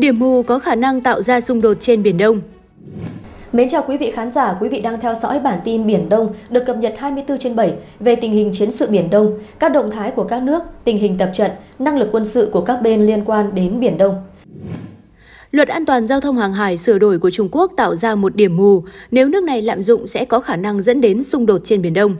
Điểm mù có khả năng tạo ra xung đột trên Biển Đông. Mến chào quý vị khán giả, quý vị đang theo dõi bản tin Biển Đông được cập nhật 24 trên 7 về tình hình chiến sự Biển Đông, các động thái của các nước, tình hình tập trận, năng lực quân sự của các bên liên quan đến Biển Đông. Luật an toàn giao thông hàng hải sửa đổi của Trung Quốc tạo ra một điểm mù, nếu nước này lạm dụng sẽ có khả năng dẫn đến xung đột trên Biển Đông.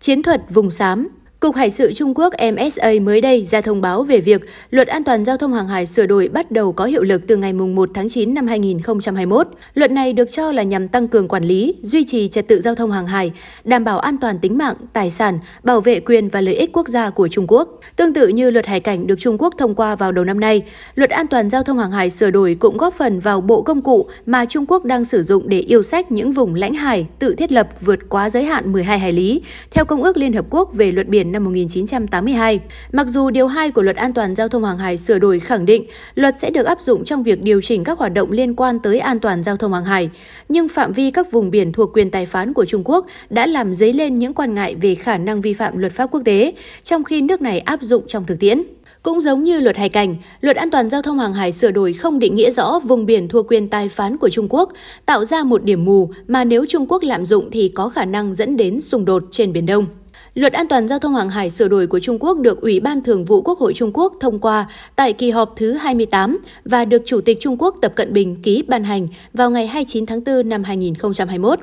Chiến thuật vùng xám Cục Hải sự Trung Quốc MSA mới đây ra thông báo về việc Luật An toàn giao thông hàng hải sửa đổi bắt đầu có hiệu lực từ ngày 1 tháng 9 năm 2021. Luật này được cho là nhằm tăng cường quản lý, duy trì trật tự giao thông hàng hải, đảm bảo an toàn tính mạng, tài sản, bảo vệ quyền và lợi ích quốc gia của Trung Quốc. Tương tự như luật hải cảnh được Trung Quốc thông qua vào đầu năm nay, luật an toàn giao thông hàng hải sửa đổi cũng góp phần vào bộ công cụ mà Trung Quốc đang sử dụng để yêu sách những vùng lãnh hải tự thiết lập vượt quá giới hạn 12 hải lý theo Công ước Liên Hợp Quốc về luật biển năm 1982. Mặc dù điều 2 của Luật An toàn giao thông hàng hải sửa đổi khẳng định luật sẽ được áp dụng trong việc điều chỉnh các hoạt động liên quan tới an toàn giao thông hàng hải, nhưng phạm vi các vùng biển thuộc quyền tài phán của Trung Quốc đã làm dấy lên những quan ngại về khả năng vi phạm luật pháp quốc tế, trong khi nước này áp dụng trong thực tiễn. Cũng giống như luật hải cảnh, luật an toàn giao thông hàng hải sửa đổi không định nghĩa rõ vùng biển thuộc quyền tài phán của Trung Quốc, tạo ra một điểm mù mà nếu Trung Quốc lạm dụng thì có khả năng dẫn đến xung đột trên Biển Đông. Luật an toàn giao thông hàng hải sửa đổi của Trung Quốc được Ủy ban Thường vụ Quốc hội Trung Quốc thông qua tại kỳ họp thứ 28 và được Chủ tịch Trung Quốc Tập Cận Bình ký ban hành vào ngày 29 tháng 4 năm 2021.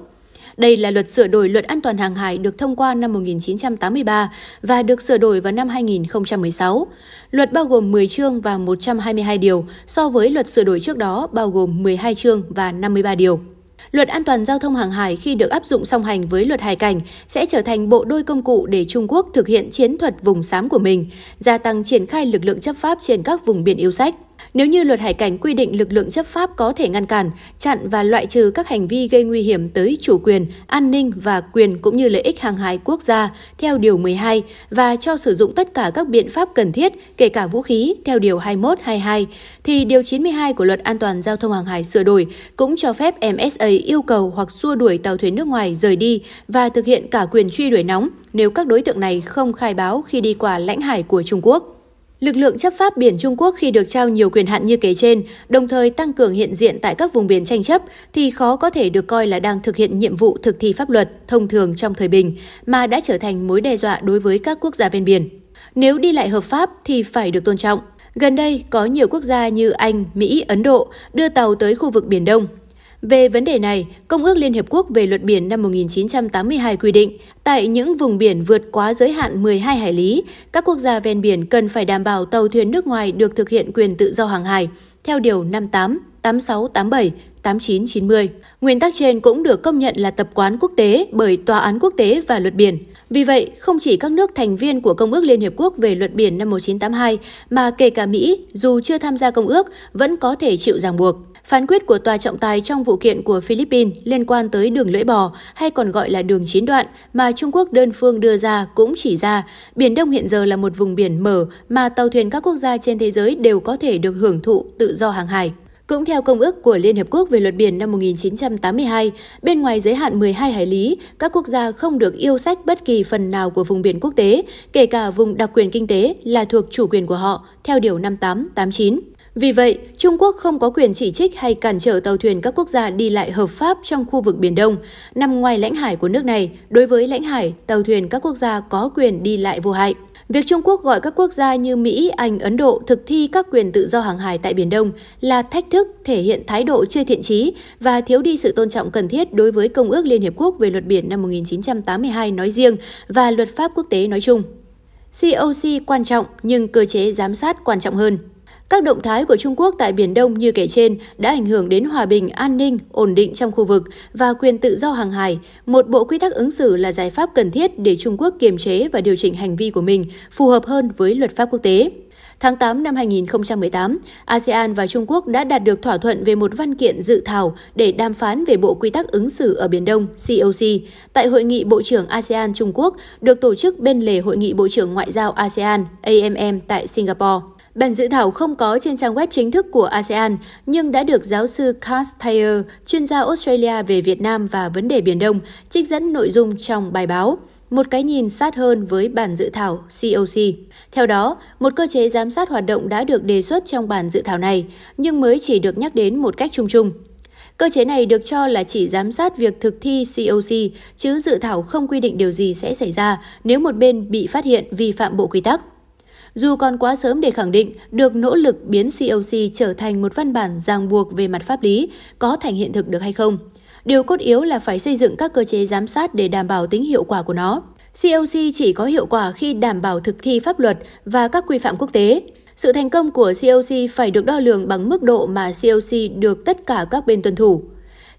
Đây là luật sửa đổi luật an toàn hàng hải được thông qua năm 1983 và được sửa đổi vào năm 2016. Luật bao gồm 10 chương và 122 điều so với luật sửa đổi trước đó bao gồm 12 chương và 53 điều. Luật an toàn giao thông hàng hải khi được áp dụng song hành với luật hải cảnh sẽ trở thành bộ đôi công cụ để Trung Quốc thực hiện chiến thuật vùng xám của mình, gia tăng triển khai lực lượng chấp pháp trên các vùng biển yêu sách. Nếu như luật hải cảnh quy định lực lượng chấp pháp có thể ngăn cản, chặn và loại trừ các hành vi gây nguy hiểm tới chủ quyền, an ninh và quyền cũng như lợi ích hàng hải quốc gia theo Điều 12 và cho sử dụng tất cả các biện pháp cần thiết, kể cả vũ khí theo Điều 21-22, thì Điều 92 của Luật An toàn Giao thông Hàng hải sửa đổi cũng cho phép MSA yêu cầu hoặc xua đuổi tàu thuyền nước ngoài rời đi và thực hiện cả quyền truy đuổi nóng nếu các đối tượng này không khai báo khi đi qua lãnh hải của Trung Quốc. Lực lượng chấp pháp biển Trung Quốc khi được trao nhiều quyền hạn như kể trên, đồng thời tăng cường hiện diện tại các vùng biển tranh chấp thì khó có thể được coi là đang thực hiện nhiệm vụ thực thi pháp luật thông thường trong thời bình mà đã trở thành mối đe dọa đối với các quốc gia ven biển. Nếu đi lại hợp pháp thì phải được tôn trọng. Gần đây, có nhiều quốc gia như Anh, Mỹ, Ấn Độ đưa tàu tới khu vực Biển Đông về vấn đề này, Công ước Liên Hiệp Quốc về luật biển năm 1982 quy định, tại những vùng biển vượt quá giới hạn 12 hải lý, các quốc gia ven biển cần phải đảm bảo tàu thuyền nước ngoài được thực hiện quyền tự do hàng hải, theo Điều 58, 86, 87, 89, 90. Nguyên tắc trên cũng được công nhận là tập quán quốc tế bởi Tòa án quốc tế và luật biển. Vì vậy, không chỉ các nước thành viên của Công ước Liên Hiệp Quốc về luật biển năm 1982, mà kể cả Mỹ, dù chưa tham gia công ước, vẫn có thể chịu ràng buộc. Phán quyết của tòa trọng tài trong vụ kiện của Philippines liên quan tới đường lưỡi bò hay còn gọi là đường chiến đoạn mà Trung Quốc đơn phương đưa ra cũng chỉ ra Biển Đông hiện giờ là một vùng biển mở mà tàu thuyền các quốc gia trên thế giới đều có thể được hưởng thụ tự do hàng hải. Cũng theo Công ước của Liên Hiệp Quốc về luật biển năm 1982, bên ngoài giới hạn 12 hải lý, các quốc gia không được yêu sách bất kỳ phần nào của vùng biển quốc tế, kể cả vùng đặc quyền kinh tế là thuộc chủ quyền của họ, theo Điều 5889. Vì vậy, Trung Quốc không có quyền chỉ trích hay cản trở tàu thuyền các quốc gia đi lại hợp pháp trong khu vực Biển Đông, nằm ngoài lãnh hải của nước này. Đối với lãnh hải, tàu thuyền các quốc gia có quyền đi lại vô hại. Việc Trung Quốc gọi các quốc gia như Mỹ, Anh, Ấn Độ thực thi các quyền tự do hàng hải tại Biển Đông là thách thức thể hiện thái độ chưa thiện trí và thiếu đi sự tôn trọng cần thiết đối với Công ước Liên Hiệp Quốc về luật biển năm 1982 nói riêng và luật pháp quốc tế nói chung. COC quan trọng nhưng cơ chế giám sát quan trọng hơn. Các động thái của Trung Quốc tại Biển Đông như kể trên đã ảnh hưởng đến hòa bình, an ninh, ổn định trong khu vực và quyền tự do hàng hải. Một bộ quy tắc ứng xử là giải pháp cần thiết để Trung Quốc kiềm chế và điều chỉnh hành vi của mình phù hợp hơn với luật pháp quốc tế. Tháng 8 năm 2018, ASEAN và Trung Quốc đã đạt được thỏa thuận về một văn kiện dự thảo để đàm phán về Bộ Quy tắc ứng xử ở Biển Đông COC tại Hội nghị Bộ trưởng ASEAN Trung Quốc được tổ chức bên lề Hội nghị Bộ trưởng Ngoại giao ASEAN AMM tại Singapore. Bản dự thảo không có trên trang web chính thức của ASEAN, nhưng đã được giáo sư Cass Thayer, chuyên gia Australia về Việt Nam và vấn đề Biển Đông, trích dẫn nội dung trong bài báo một cái nhìn sát hơn với bản dự thảo COC. Theo đó, một cơ chế giám sát hoạt động đã được đề xuất trong bản dự thảo này, nhưng mới chỉ được nhắc đến một cách chung chung. Cơ chế này được cho là chỉ giám sát việc thực thi COC, chứ dự thảo không quy định điều gì sẽ xảy ra nếu một bên bị phát hiện vi phạm bộ quy tắc. Dù còn quá sớm để khẳng định được nỗ lực biến COC trở thành một văn bản ràng buộc về mặt pháp lý có thành hiện thực được hay không. Điều cốt yếu là phải xây dựng các cơ chế giám sát để đảm bảo tính hiệu quả của nó. COC chỉ có hiệu quả khi đảm bảo thực thi pháp luật và các quy phạm quốc tế. Sự thành công của COC phải được đo lường bằng mức độ mà COC được tất cả các bên tuân thủ.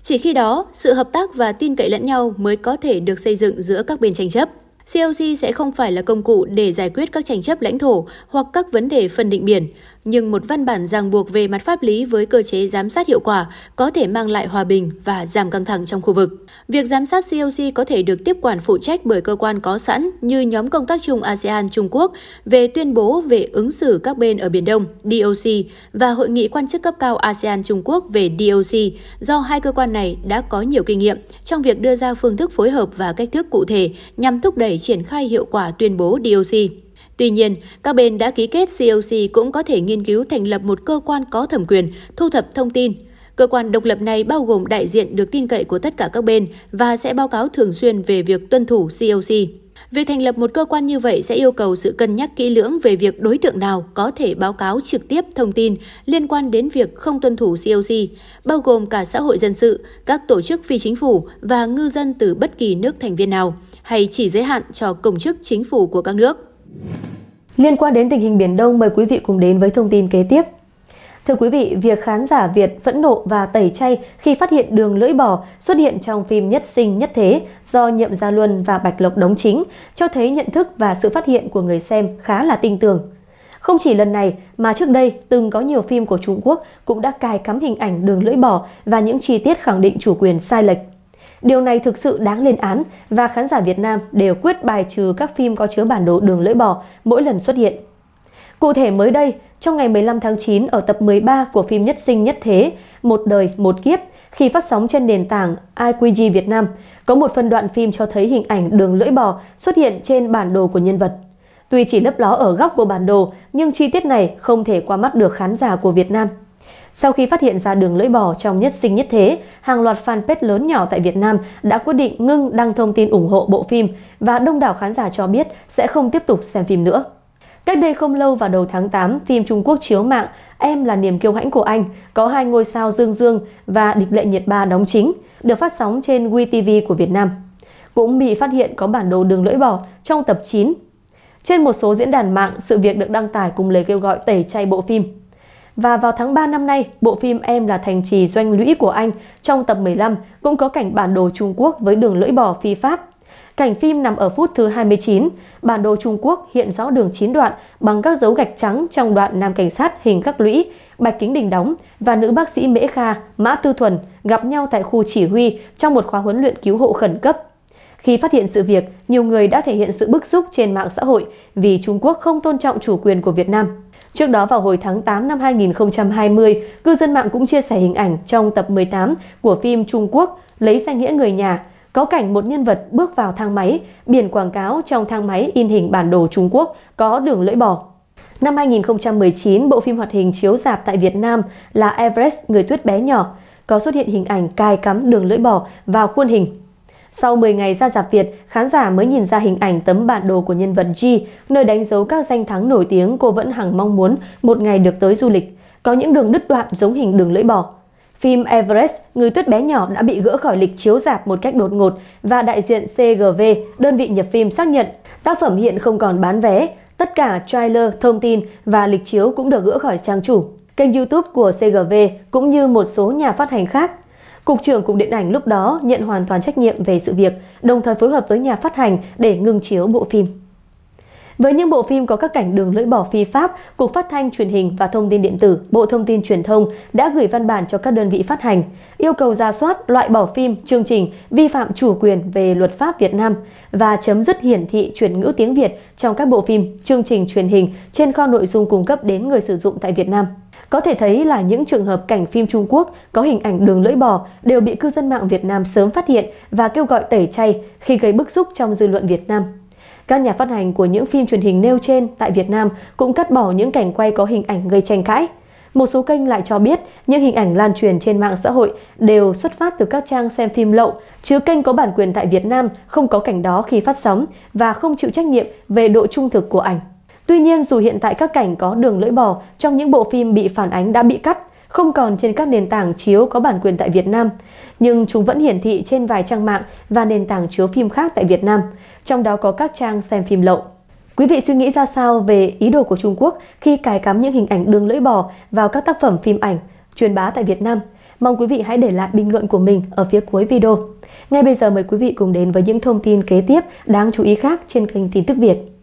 Chỉ khi đó, sự hợp tác và tin cậy lẫn nhau mới có thể được xây dựng giữa các bên tranh chấp. COC sẽ không phải là công cụ để giải quyết các tranh chấp lãnh thổ hoặc các vấn đề phân định biển nhưng một văn bản ràng buộc về mặt pháp lý với cơ chế giám sát hiệu quả có thể mang lại hòa bình và giảm căng thẳng trong khu vực. Việc giám sát COC có thể được tiếp quản phụ trách bởi cơ quan có sẵn như nhóm công tác chung ASEAN Trung Quốc về tuyên bố về ứng xử các bên ở Biển Đông DOC và hội nghị quan chức cấp cao ASEAN Trung Quốc về DOC do hai cơ quan này đã có nhiều kinh nghiệm trong việc đưa ra phương thức phối hợp và cách thức cụ thể nhằm thúc đẩy triển khai hiệu quả tuyên bố DOC. Tuy nhiên, các bên đã ký kết COC cũng có thể nghiên cứu thành lập một cơ quan có thẩm quyền thu thập thông tin. Cơ quan độc lập này bao gồm đại diện được tin cậy của tất cả các bên và sẽ báo cáo thường xuyên về việc tuân thủ COC. Việc thành lập một cơ quan như vậy sẽ yêu cầu sự cân nhắc kỹ lưỡng về việc đối tượng nào có thể báo cáo trực tiếp thông tin liên quan đến việc không tuân thủ COC, bao gồm cả xã hội dân sự, các tổ chức phi chính phủ và ngư dân từ bất kỳ nước thành viên nào, hay chỉ giới hạn cho công chức chính phủ của các nước. Liên quan đến tình hình Biển Đông, mời quý vị cùng đến với thông tin kế tiếp. Thưa quý vị, việc khán giả Việt phẫn nộ và tẩy chay khi phát hiện đường lưỡi bò xuất hiện trong phim Nhất sinh nhất thế do Nhậm Gia Luân và Bạch Lộc đóng chính cho thấy nhận thức và sự phát hiện của người xem khá là tinh tường. Không chỉ lần này mà trước đây từng có nhiều phim của Trung Quốc cũng đã cài cắm hình ảnh đường lưỡi bò và những chi tiết khẳng định chủ quyền sai lệch. Điều này thực sự đáng lên án và khán giả Việt Nam đều quyết bài trừ các phim có chứa bản đồ đường lưỡi bò mỗi lần xuất hiện. Cụ thể mới đây, trong ngày 15 tháng 9 ở tập 13 của phim Nhất sinh nhất thế, Một đời một kiếp, khi phát sóng trên nền tảng IQG Việt Nam, có một phân đoạn phim cho thấy hình ảnh đường lưỡi bò xuất hiện trên bản đồ của nhân vật. Tuy chỉ lấp ló ở góc của bản đồ, nhưng chi tiết này không thể qua mắt được khán giả của Việt Nam. Sau khi phát hiện ra đường lưỡi bò trong nhất sinh nhất thế, hàng loạt fanpage lớn nhỏ tại Việt Nam đã quyết định ngưng đăng thông tin ủng hộ bộ phim và đông đảo khán giả cho biết sẽ không tiếp tục xem phim nữa. Cách đây không lâu vào đầu tháng 8, phim Trung Quốc chiếu mạng Em là niềm kiêu hãnh của anh có hai ngôi sao Dương Dương và Địch lệ nhiệt ba đóng chính, được phát sóng trên WeTV của Việt Nam. Cũng bị phát hiện có bản đồ đường lưỡi bò trong tập 9. Trên một số diễn đàn mạng, sự việc được đăng tải cùng lời kêu gọi tẩy chay bộ phim. Và vào tháng 3 năm nay, bộ phim Em là thành trì doanh lũy của Anh trong tập 15 cũng có cảnh bản đồ Trung Quốc với đường lưỡi bò phi Pháp. Cảnh phim nằm ở phút thứ 29, bản đồ Trung Quốc hiện rõ đường 9 đoạn bằng các dấu gạch trắng trong đoạn nam cảnh sát hình các lũy, Bạch Kính Đình đóng và nữ bác sĩ Mễ Kha, Mã Tư Thuần gặp nhau tại khu chỉ huy trong một khóa huấn luyện cứu hộ khẩn cấp. Khi phát hiện sự việc, nhiều người đã thể hiện sự bức xúc trên mạng xã hội vì Trung Quốc không tôn trọng chủ quyền của Việt Nam. Trước đó vào hồi tháng 8 năm 2020, cư dân mạng cũng chia sẻ hình ảnh trong tập 18 của phim Trung Quốc Lấy danh nghĩa người nhà, có cảnh một nhân vật bước vào thang máy, biển quảng cáo trong thang máy in hình bản đồ Trung Quốc có đường lưỡi bò. Năm 2019, bộ phim hoạt hình chiếu dạp tại Việt Nam là Everest Người Tuyết Bé Nhỏ có xuất hiện hình ảnh cài cắm đường lưỡi bò vào khuôn hình sau 10 ngày ra dạp Việt, khán giả mới nhìn ra hình ảnh tấm bản đồ của nhân vật G, nơi đánh dấu các danh thắng nổi tiếng cô vẫn hằng mong muốn một ngày được tới du lịch. Có những đường đứt đoạn giống hình đường lưỡi bò. Phim Everest, Người tuyết bé nhỏ đã bị gỡ khỏi lịch chiếu dạp một cách đột ngột và đại diện CGV, đơn vị nhập phim xác nhận tác phẩm hiện không còn bán vé. Tất cả trailer, thông tin và lịch chiếu cũng được gỡ khỏi trang chủ. Kênh YouTube của CGV cũng như một số nhà phát hành khác Cục trưởng Cục Điện ảnh lúc đó nhận hoàn toàn trách nhiệm về sự việc, đồng thời phối hợp với nhà phát hành để ngừng chiếu bộ phim. Với những bộ phim có các cảnh đường lưỡi bỏ phi pháp, Cục Phát thanh Truyền hình và Thông tin điện tử, Bộ Thông tin Truyền thông đã gửi văn bản cho các đơn vị phát hành, yêu cầu ra soát, loại bỏ phim, chương trình vi phạm chủ quyền về luật pháp Việt Nam và chấm dứt hiển thị chuyển ngữ tiếng Việt trong các bộ phim, chương trình truyền hình trên kho nội dung cung cấp đến người sử dụng tại Việt Nam. Có thể thấy là những trường hợp cảnh phim Trung Quốc có hình ảnh đường lưỡi bò đều bị cư dân mạng Việt Nam sớm phát hiện và kêu gọi tẩy chay khi gây bức xúc trong dư luận Việt Nam. Các nhà phát hành của những phim truyền hình nêu trên tại Việt Nam cũng cắt bỏ những cảnh quay có hình ảnh gây tranh cãi. Một số kênh lại cho biết những hình ảnh lan truyền trên mạng xã hội đều xuất phát từ các trang xem phim lậu, chứ kênh có bản quyền tại Việt Nam không có cảnh đó khi phát sóng và không chịu trách nhiệm về độ trung thực của ảnh. Tuy nhiên, dù hiện tại các cảnh có đường lưỡi bò trong những bộ phim bị phản ánh đã bị cắt, không còn trên các nền tảng chiếu có bản quyền tại Việt Nam, nhưng chúng vẫn hiển thị trên vài trang mạng và nền tảng chiếu phim khác tại Việt Nam, trong đó có các trang xem phim lậu. Quý vị suy nghĩ ra sao về ý đồ của Trung Quốc khi cài cắm những hình ảnh đường lưỡi bò vào các tác phẩm phim ảnh truyền bá tại Việt Nam? Mong quý vị hãy để lại bình luận của mình ở phía cuối video. Ngay bây giờ mời quý vị cùng đến với những thông tin kế tiếp đáng chú ý khác trên kênh Tin tức Việt.